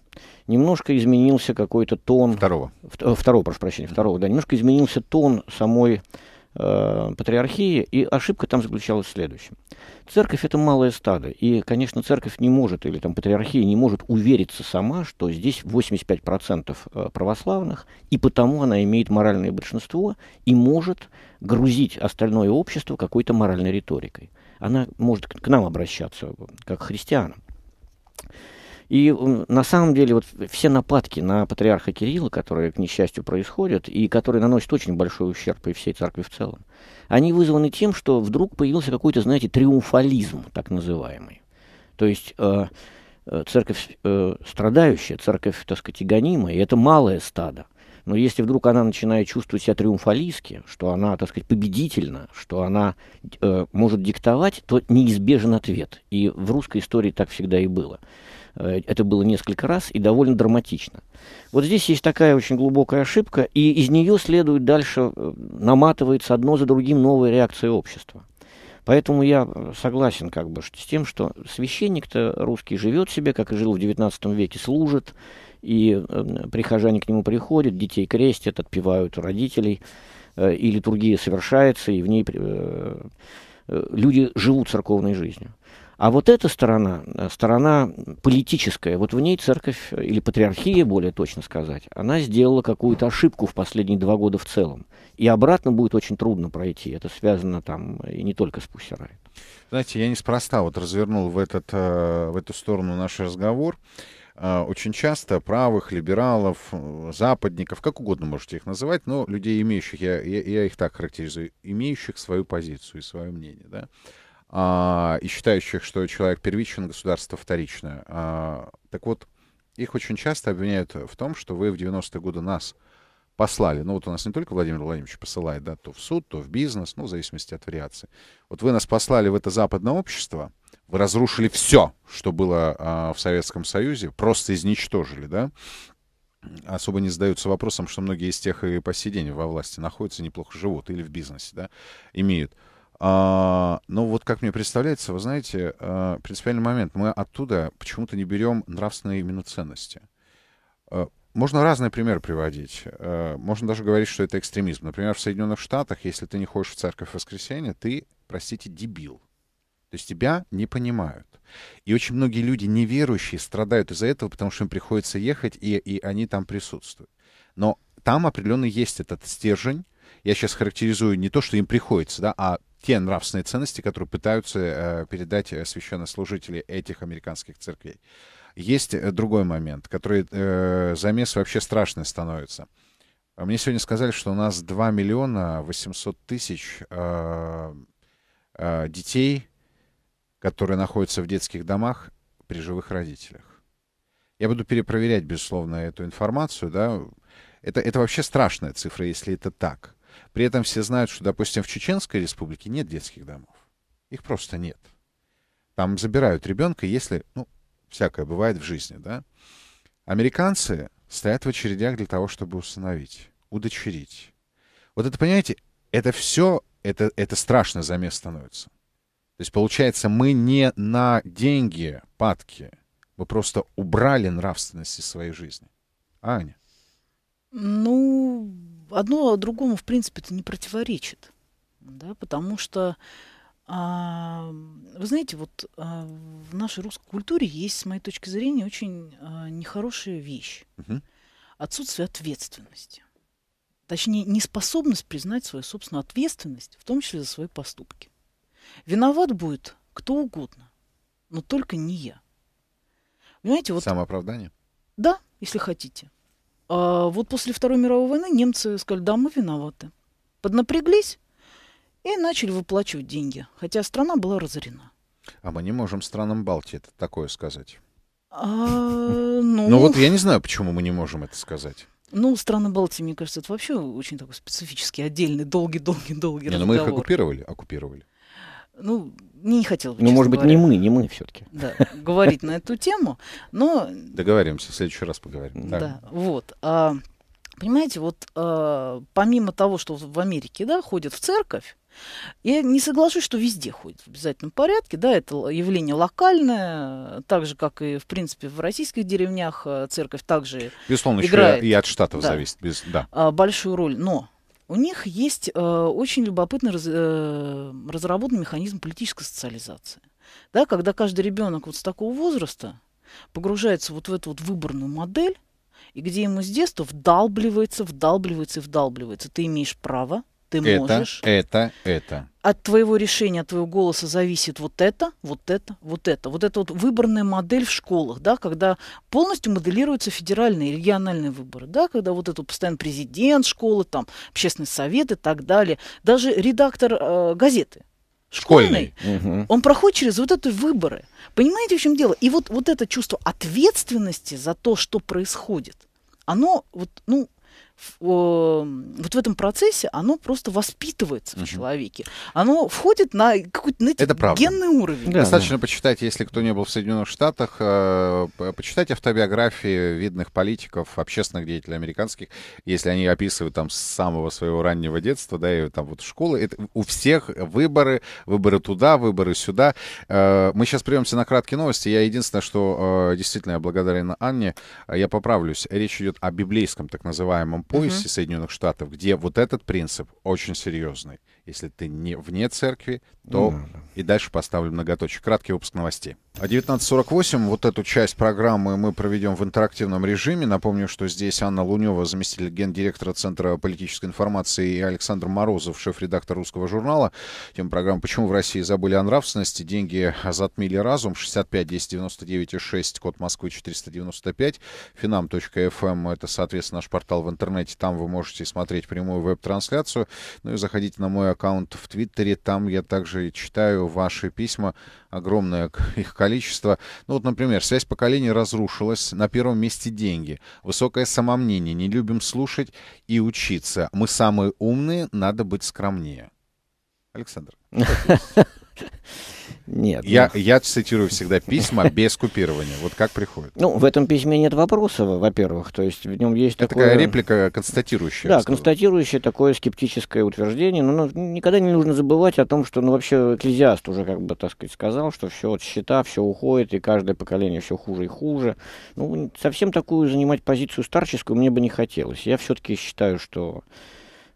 немножко изменился какой-то тон... Второго. Э, второго, прошу прощения, второго, да, немножко изменился тон самой э, патриархии, и ошибка там заключалась в следующем. Церковь – это малое стадо, и, конечно, церковь не может, или там патриархия не может увериться сама, что здесь 85% э, православных, и потому она имеет моральное большинство и может грузить остальное общество какой-то моральной риторикой. Она может к нам обращаться, как к христианам. И на самом деле вот все нападки на патриарха Кирилла, которые, к несчастью, происходят, и которые наносят очень большой ущерб и всей церкви в целом, они вызваны тем, что вдруг появился какой-то, знаете, триумфализм так называемый. То есть э, э, церковь э, страдающая, церковь, так сказать, гонимая, и это малое стадо. Но если вдруг она начинает чувствовать себя триумфалистски, что она, так сказать, победительна, что она э, может диктовать, то неизбежен ответ. И в русской истории так всегда и было. Э, это было несколько раз и довольно драматично. Вот здесь есть такая очень глубокая ошибка, и из нее следует дальше э, наматывается одно за другим новые реакции общества. Поэтому я э, согласен как бы с тем, что священник-то русский живет себе, как и жил в XIX веке, служит, и прихожане к нему приходят, детей крестят, отпевают родителей, э, и литургия совершается, и в ней люди живут церковной жизнью. А вот эта сторона, э, сторона политическая, вот в ней церковь, э, или патриархия, более точно сказать, она сделала какую-то ошибку в последние два года в целом. И обратно будет очень трудно пройти. Это связано там э, и не только с Пусерай. Знаете, я неспроста вот развернул в, этот, в эту сторону наш разговор очень часто правых, либералов, западников, как угодно можете их называть, но людей имеющих, я, я, я их так характеризую, имеющих свою позицию и свое мнение, да, а, и считающих, что человек первичен, государство вторичное. А, так вот, их очень часто обвиняют в том, что вы в 90-е годы нас послали. Ну вот у нас не только Владимир Владимирович посылает, да, то в суд, то в бизнес, ну, в зависимости от вариации. Вот вы нас послали в это западное общество, вы разрушили все, что было а, в Советском Союзе, просто изничтожили, да, особо не задаются вопросом, что многие из тех и по сей день во власти находятся, неплохо живут или в бизнесе, да, имеют. А, ну вот как мне представляется, вы знаете, а, принципиальный момент. Мы оттуда почему-то не берем нравственные именно ценности. А, можно разные примеры приводить. А, можно даже говорить, что это экстремизм. Например, в Соединенных Штатах, если ты не ходишь в церковь в воскресенье, ты, простите, дебил. То есть тебя не понимают. И очень многие люди неверующие страдают из-за этого, потому что им приходится ехать, и, и они там присутствуют. Но там определенно есть этот стержень, я сейчас характеризую не то, что им приходится, да, а те нравственные ценности, которые пытаются э, передать э, священнослужители этих американских церквей. Есть э, другой момент, который э, замес вообще страшный становится. Мне сегодня сказали, что у нас 2 миллиона 800 тысяч э, э, детей, которые находятся в детских домах при живых родителях. Я буду перепроверять, безусловно, эту информацию. Да? Это, это вообще страшная цифра, если это так. При этом все знают, что, допустим, в Чеченской республике нет детских домов. Их просто нет. Там забирают ребенка, если, ну, всякое бывает в жизни, да. Американцы стоят в очередях для того, чтобы усыновить, удочерить. Вот это, понимаете, это все, это, это страшно замес становится. То есть, получается, мы не на деньги падки, мы просто убрали нравственность из своей жизни. А, Аня? Ну, одно другому, в принципе, это не противоречит. Да, потому что, а, вы знаете, вот а, в нашей русской культуре есть, с моей точки зрения, очень а, нехорошая вещь. Угу. Отсутствие ответственности. Точнее, неспособность признать свою собственную ответственность, в том числе за свои поступки. Виноват будет кто угодно, но только не я. Понимаете, вот... Самооправдание? Да, если хотите. А вот после Второй мировой войны немцы сказали, да, мы виноваты. Поднапряглись и начали выплачивать деньги, хотя страна была разорена. А мы не можем странам Балтии это такое сказать. А, ну... ну вот я не знаю, почему мы не можем это сказать. Ну, страны Балтии, мне кажется, это вообще очень такой специфический, отдельный, долгий-долгий-долгий разговор. Не, но ну мы их оккупировали, оккупировали ну, не хотел бы. Ну, может быть, говоря, не мы, не мы все-таки. Да, говорить на эту тему, но. Договоримся, в следующий раз поговорим. Да, да вот. А, понимаете, вот а, помимо того, что в Америке, да, ходят в церковь, я не соглашусь, что везде ходит в обязательном порядке. Да, это явление локальное, так же, как и, в принципе, в российских деревнях а, церковь также Безусловно, играет, еще и от штатов да, зависит. Без, да. А, большую роль. Но у них есть э, очень любопытно раз, э, разработан механизм политической социализации. Да, когда каждый ребенок вот с такого возраста погружается вот в эту вот выборную модель, и где ему с детства вдалбливается, вдалбливается и вдалбливается. Ты имеешь право, ты это, можешь. Это, это, это от твоего решения, от твоего голоса зависит вот это, вот это, вот это. Вот эта вот выборная модель в школах, да, когда полностью моделируются федеральные и региональные выборы, да, когда вот этот постоянно президент школы, там, общественный совет и так далее. Даже редактор э, газеты, школьный, школьный. Угу. он проходит через вот эти выборы. Понимаете, в чем дело? И вот, вот это чувство ответственности за то, что происходит, оно вот, ну, вот в этом процессе оно просто воспитывается в человеке. Оно входит на какой-то генный уровень. Да, Достаточно да. почитать, если кто не был в Соединенных Штатах, э, почитать автобиографии видных политиков, общественных деятелей американских, если они описывают там с самого своего раннего детства, да, и там вот школы. Это у всех выборы, выборы туда, выборы сюда. Э, мы сейчас прервемся на краткие новости. Я единственное, что э, действительно я благодарен Анне, я поправлюсь. Речь идет о библейском так называемом поясе угу. Соединенных Штатов, где вот этот принцип очень серьезный. Если ты не вне церкви, то угу. и дальше поставлю многоточие. Краткий выпуск новостей. А 19.48, вот эту часть программы мы проведем в интерактивном режиме. Напомню, что здесь Анна Лунева, заместитель гендиректора Центра политической информации, и Александр Морозов, шеф-редактор русского журнала. Тема программы «Почему в России забыли о нравственности? Деньги затмили разум». 65 10 99 6, код Москвы 495, finam.fm. Эм. Это, соответственно, наш портал в интернете. Там вы можете смотреть прямую веб-трансляцию. Ну и заходите на мой аккаунт в Твиттере. Там я также читаю ваши письма. Огромное их количество количество. Ну вот, например, связь поколений разрушилась. На первом месте деньги. Высокое самомнение. Не любим слушать и учиться. Мы самые умные, надо быть скромнее. Александр. <laughs> <laughs> Нет. Я, ну... я цитирую всегда письма <laughs> без купирования. Вот как приходит? Ну, в этом письме нет вопроса, во-первых. То есть в нем есть это такое... такая реплика констатирующая. Да, констатирующая такое скептическое утверждение. Но ну, никогда не нужно забывать о том, что, ну, вообще экклезиаст уже, как бы, так сказать, сказал, что все от счета, все уходит, и каждое поколение все хуже и хуже. Ну, совсем такую занимать позицию старческую мне бы не хотелось. Я все-таки считаю, что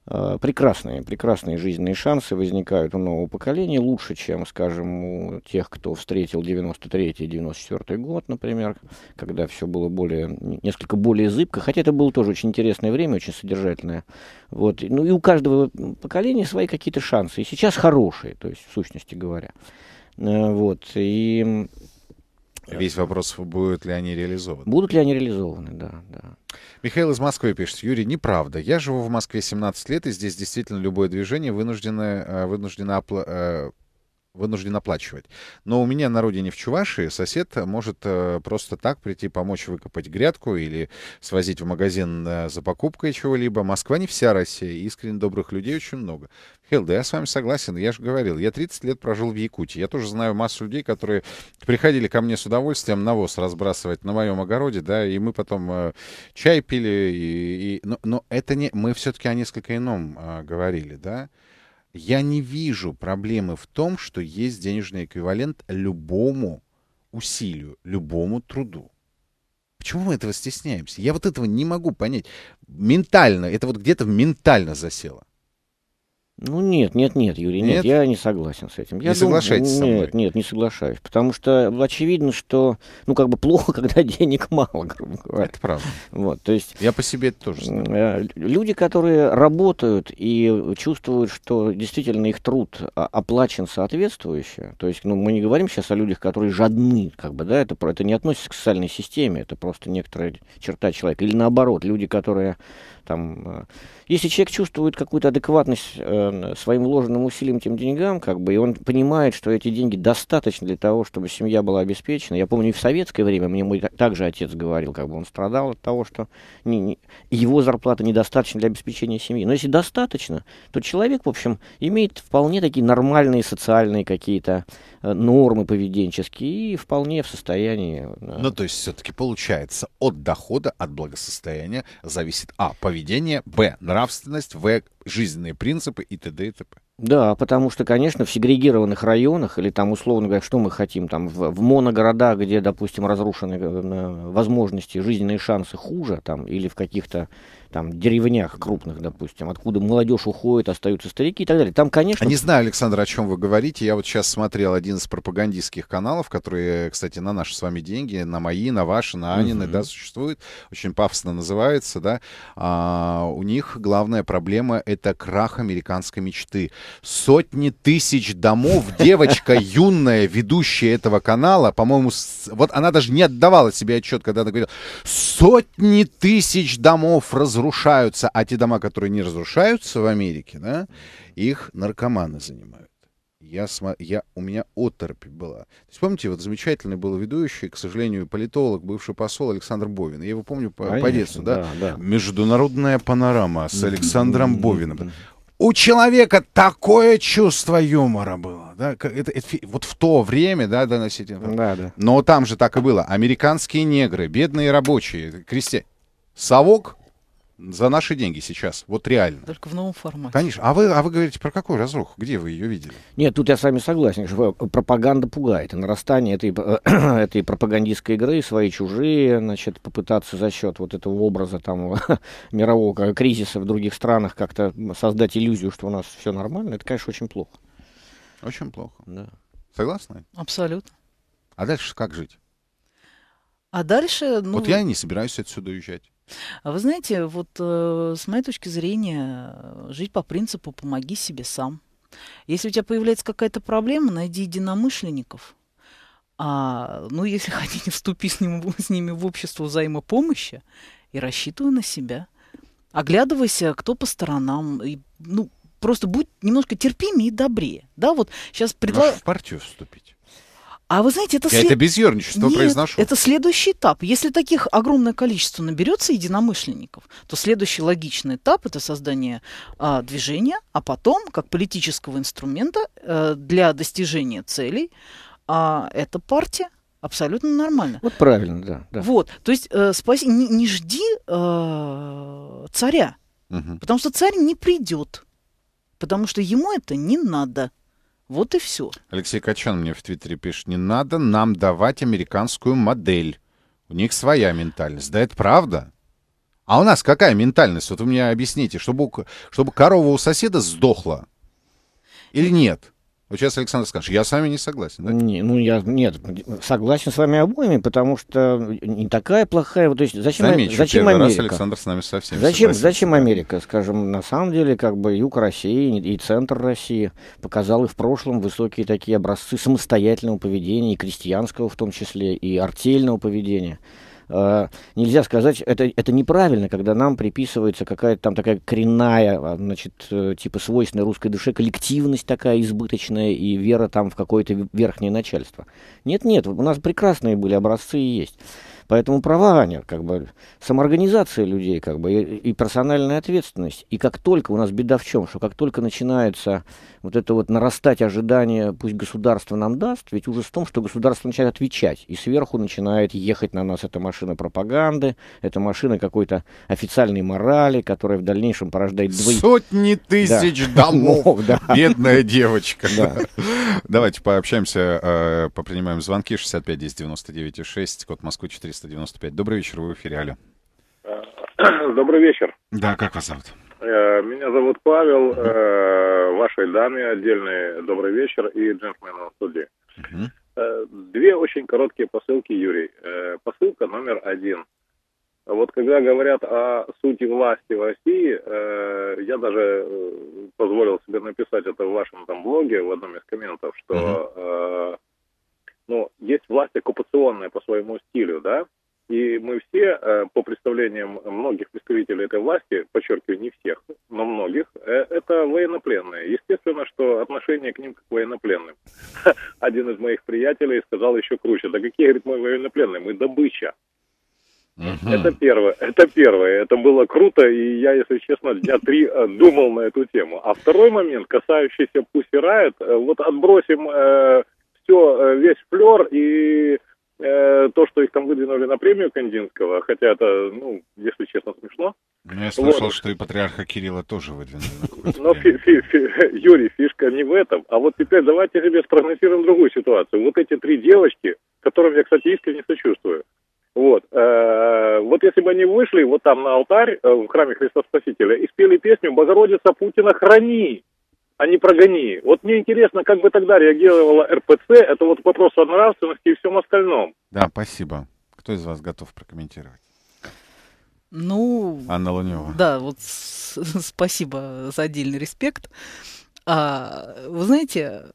Э, прекрасные, прекрасные жизненные шансы возникают у нового поколения, лучше, чем, скажем, у тех, кто встретил 93-94 год, например, когда все было более, несколько более зыбко, хотя это было тоже очень интересное время, очень содержательное. Вот. Ну и у каждого поколения свои какие-то шансы, и сейчас хорошие, то есть в сущности говоря. Э, вот. И Весь вопрос, будут ли они реализованы. Будут ли они реализованы, да, да. Михаил из Москвы пишет. Юрий, неправда. Я живу в Москве 17 лет, и здесь действительно любое движение э, вынуждено, вынуждено э, вынужден оплачивать. Но у меня на родине в Чувашии сосед э, может э, просто так прийти помочь выкопать грядку или свозить в магазин э, за покупкой чего-либо. Москва не вся Россия, искренне добрых людей очень много. Михаил, да я с вами согласен, я же говорил, я 30 лет прожил в Якутии. Я тоже знаю массу людей, которые приходили ко мне с удовольствием навоз разбрасывать на моем огороде, да, и мы потом чай пили. И, и... Но, но это не... Мы все-таки о несколько ином говорили, да. Я не вижу проблемы в том, что есть денежный эквивалент любому усилию, любому труду. Почему мы этого стесняемся? Я вот этого не могу понять. Ментально, это вот где-то ментально засело. Ну нет, нет, нет, Юрий, нет, нет я не согласен с этим. Я не думаю, нет, со мной? Нет, нет, не соглашаюсь, потому что очевидно, что ну как бы плохо, <laughs> когда денег мало, грубо говоря. Это правда. Вот, то есть. Я по себе это тоже знаю. Э, люди, которые работают и чувствуют, что действительно их труд оплачен соответствующе, то есть, ну мы не говорим сейчас о людях, которые жадны, как бы, да, это это не относится к социальной системе, это просто некоторая черта человека, или наоборот, люди, которые там, э, если человек чувствует какую-то адекватность э, своим вложенным усилием тем деньгам, как бы, и он понимает, что эти деньги достаточно для того, чтобы семья была обеспечена. Я помню, и в советское время мне мой также отец говорил, как бы он страдал от того, что не, не, его зарплата недостаточна для обеспечения семьи. Но если достаточно, то человек, в общем, имеет вполне такие нормальные социальные какие-то э, нормы поведенческие и вполне в состоянии... Э, ну, то есть все-таки получается, от дохода, от благосостояния зависит, а, поведение поведение, б. нравственность, в. жизненные принципы и т.д. и т.п. Да, потому что, конечно, в сегрегированных районах, или там, условно говоря, что мы хотим, там, в, в моногородах, где, допустим, разрушены э, возможности, жизненные шансы хуже, там, или в каких-то там деревнях крупных, допустим, откуда молодежь уходит, остаются старики и так далее. Там, конечно... А не знаю, Александр, о чем вы говорите. Я вот сейчас смотрел один из пропагандистских каналов, которые, кстати, на наши с вами деньги, на мои, на ваши, на Анины, угу. да, существует. Очень пафосно называется, да. А, у них главная проблема — это крах американской мечты сотни тысяч домов. Девочка юная, ведущая этого канала, по-моему, вот она даже не отдавала себе отчет, когда она говорила, сотни тысяч домов разрушаются, а те дома, которые не разрушаются в Америке, да, их наркоманы занимают я, смо... я, у меня оторопь была. То есть, помните, вот замечательный был ведущий, к сожалению, политолог, бывший посол Александр Бовин. Я его помню по, Конечно, по детству, да? да? да? Международная панорама с Александром Бовиным у человека такое чувство юмора было. Да? Это, это, вот в то время, да, доносить. Да, да. Но там же так и было. Американские негры, бедные рабочие, крестьяне. Совок за наши деньги сейчас, вот реально. Только в новом формате. Конечно. А вы, а вы говорите про какую разруху? Где вы ее видели? Нет, тут я с вами согласен. Что э, пропаганда пугает. Нарастание этой, э, <clears throat> этой пропагандистской игры, свои чужие, значит, попытаться за счет вот этого образа там <laughs> мирового кризиса в других странах как-то создать иллюзию, что у нас все нормально, это, конечно, очень плохо. Очень плохо. Да. Согласны? Абсолютно. А дальше как жить? А дальше... Ну... Вот я не собираюсь отсюда уезжать. А вы знаете, вот э, с моей точки зрения, э, жить по принципу «помоги себе сам». Если у тебя появляется какая-то проблема, найди единомышленников. А, ну, если <laughs> хотите, вступи с, ним, с ними в общество взаимопомощи и рассчитывай на себя. Оглядывайся, кто по сторонам. И, ну, просто будь немножко терпимее и добрее. Да, вот сейчас предлагаю... В партию вступить. А вы знаете, это... Я след... это без ерничества Нет, произношу. это следующий этап. Если таких огромное количество наберется единомышленников, то следующий логичный этап – это создание а, движения, а потом, как политического инструмента а, для достижения целей, а, это партия. Абсолютно нормально. Вот правильно, да. да. Вот, то есть э, спаси, не, не жди э, царя, угу. потому что царь не придет, потому что ему это не надо. Вот и все. Алексей Качан мне в Твиттере пишет, не надо нам давать американскую модель. У них своя ментальность. Да это правда. А у нас какая ментальность? Вот вы мне объясните, чтобы, чтобы корова у соседа сдохла или нет? Вот сейчас Александр скажет, я с вами не согласен. Да? Не, ну, я, нет, согласен с вами обоими, потому что не такая плохая... Вот, то есть, зачем, Замечу, зачем первый Америка? раз Александр с нами совсем зачем, согласен. Зачем Америка? Скажем, на самом деле, как бы юг России и центр России показал и в прошлом высокие такие образцы самостоятельного поведения, и крестьянского в том числе, и артельного поведения э, нельзя сказать, это, это неправильно, когда нам приписывается какая-то там такая коренная, а, значит, э, типа свойственная русской душе коллективность такая избыточная и вера там в какое-то верхнее начальство. Нет-нет, у нас прекрасные были образцы и есть. Поэтому права, Аня, как бы самоорганизация людей, как бы, и, и персональная ответственность. И как только у нас беда в чем, что как только начинается вот это вот нарастать ожидание, пусть государство нам даст, ведь ужас в том, что государство начинает отвечать, и сверху начинает ехать на нас эта машина пропаганды, эта машина какой-то официальной морали, которая в дальнейшем порождает двои... Сотни тысяч да. <laughs> домов, ну, да. бедная девочка. Да. Давайте пообщаемся, э, попринимаем звонки 65 10 99 6, код Москвы 400 395. Добрый вечер, вы в эфире, алло. Э, <clears throat> добрый вечер. Да, как вас зовут? Э, меня зовут Павел. Угу. Вашей даме отдельный добрый вечер и джентльмену в студии. Угу. Две очень короткие посылки, Юрий. Посылка номер один. Вот когда говорят о сути власти в России, я даже позволил себе написать это в вашем там блоге, в одном из комментов, что э, ну, есть власть оккупационная по своему стилю, да, и мы все, э, по представлениям многих представителей этой власти, подчеркиваю, не всех, но многих, э, это военнопленные. Естественно, что отношение к ним как к военнопленным. <laughs> Один из моих приятелей сказал еще круче, да какие, говорит, мы военнопленные, мы добыча. Угу. Это первое, это первое, это было круто, и я, если честно, дня три э, думал на эту тему. А второй момент, касающийся Пусси Райт, вот отбросим э, все, э, весь флер и э, то, что их там выдвинули на премию Кандинского, хотя это, ну, если честно, смешно. Ну, я слышал, вот. что и патриарха Кирилла тоже выдвинули. Но, <laughs> Юрий, фишка не в этом. А вот теперь давайте тебе спрогнозируем другую ситуацию. Вот эти три девочки, которым я, кстати, искренне сочувствую, вот. Э, вот если бы они вышли вот там на алтарь э, в храме Христа Спасителя и спели песню «Богородица Путина, храни», а не прогони. Вот мне интересно, как бы тогда реагировала РПЦ, это вот к вопросу о нравственности и всем остальном. Да, спасибо. Кто из вас готов прокомментировать? Ну, Анна Лунева. Да, вот <laughs> спасибо за отдельный респект. А, вы знаете,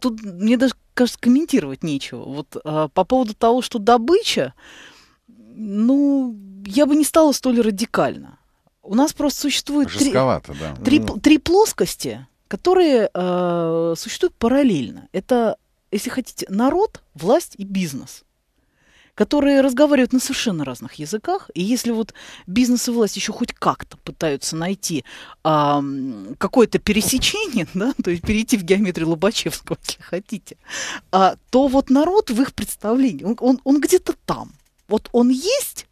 тут мне даже кажется комментировать нечего. Вот а, по поводу того, что добыча, ну, я бы не стала столь радикально. У нас просто существует три, да. три, ну. три плоскости, которые э, существуют параллельно. Это, если хотите, народ, власть и бизнес которые разговаривают на совершенно разных языках. И если вот бизнес и власть еще хоть как-то пытаются найти а, какое-то пересечение, да, то есть перейти в геометрию Лобачевского, если хотите, а, то вот народ в их представлении, он, он, он где-то там. Вот он есть,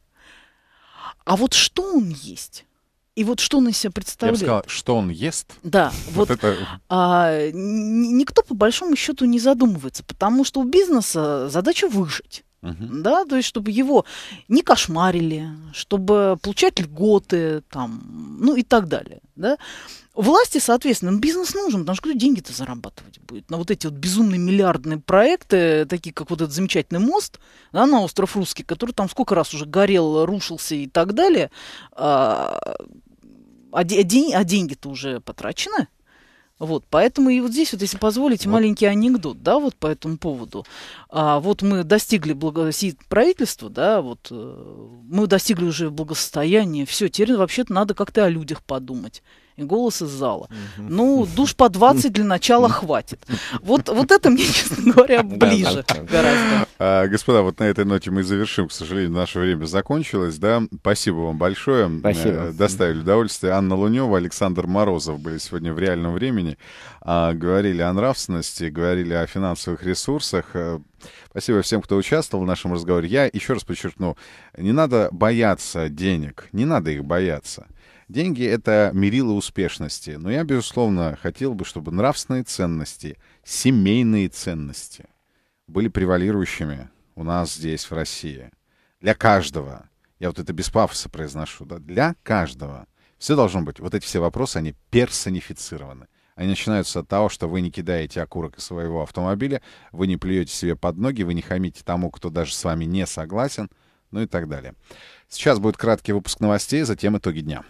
а вот что он есть? И вот что он из себя представляет? Я бы сказал, что он ест. Да, <laughs> вот, вот это... а, никто по большому счету не задумывается, потому что у бизнеса задача выжить. Угу. Да, то есть, чтобы его не кошмарили, чтобы получать льготы, там, ну и так далее. Да? Власти, соответственно, ну, бизнес нужен, потому что кто деньги-то зарабатывать будет? На вот эти вот безумные миллиардные проекты, такие как вот этот замечательный мост да, на остров Русский, который там сколько раз уже горел, рушился и так далее. А, а, а, а деньги-то уже потрачены, вот, поэтому и вот здесь, вот, если позволите, вот. маленький анекдот, да, вот по этому поводу. А, вот мы достигли благосостояния правительства, да, вот э, мы достигли уже благосостояния, все, теперь вообще-то надо как-то о людях подумать и голос из зала. Ну, душ по 20 для начала хватит. Вот, вот это мне, <laughs> честно говоря, ближе гораздо. А, господа, вот на этой ноте мы завершим. К сожалению, наше время закончилось. Да? Спасибо вам большое. Спасибо. Э, доставили удовольствие. Анна Лунева, Александр Морозов были сегодня в реальном времени. А, говорили о нравственности, говорили о финансовых ресурсах. Э, спасибо всем, кто участвовал в нашем разговоре. Я еще раз подчеркну, не надо бояться денег, не надо их бояться. Деньги — это мерило успешности, но я, безусловно, хотел бы, чтобы нравственные ценности, семейные ценности были превалирующими у нас здесь, в России. Для каждого. Я вот это без пафоса произношу. Да? Для каждого. Все должно быть. Вот эти все вопросы, они персонифицированы. Они начинаются от того, что вы не кидаете окурок из своего автомобиля, вы не плюете себе под ноги, вы не хамите тому, кто даже с вами не согласен, ну и так далее. Сейчас будет краткий выпуск новостей, затем итоги дня.